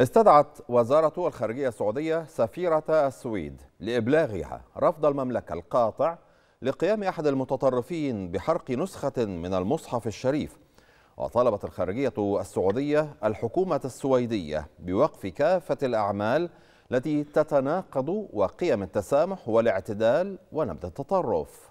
استدعت وزارة الخارجية السعودية سفيرة السويد لإبلاغها رفض المملكة القاطع لقيام أحد المتطرفين بحرق نسخة من المصحف الشريف وطالبت الخارجية السعودية الحكومة السويدية بوقف كافة الأعمال التي تتناقض وقيم التسامح والاعتدال ونبذ التطرف